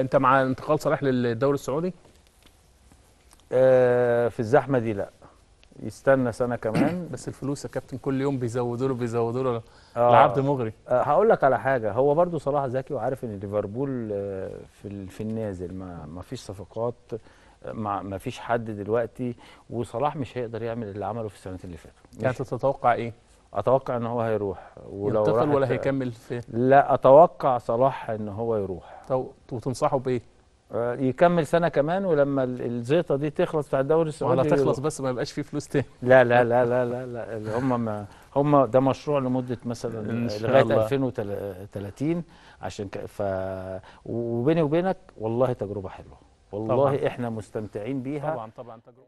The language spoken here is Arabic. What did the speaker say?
انت مع انتقال صلاح للدوري السعودي؟ آه في الزحمه دي لا يستنى سنه كمان بس الفلوس يا كابتن كل يوم بيزودوا له بيزودوا له آه مغري آه هقول لك على حاجه هو برضو صلاح ذكي وعارف ان ليفربول آه، في في النازل ما ما فيش صفقات آه، ما ما فيش حد دلوقتي وصلاح مش هيقدر يعمل اللي عمله في السنه اللي فاتت يعني تتوقع ايه اتوقع ان هو هيروح ولو ينتقل ولا هيكمل في لا اتوقع صلاح ان هو يروح طب وتنصحه بايه؟ آه، يكمل سنه كمان ولما الزيطه دي تخلص بتاع الدوري السعودي ولا تخلص بس ما يبقاش فيه فلوس تاني لا لا لا لا لا, لا, لا هم ما هم ده مشروع لمده مثلا لغايه 2030 عشان ك... ف وبيني وبينك والله تجربه حلوه والله طبعًا. احنا مستمتعين بيها طبعا طبعا تجربه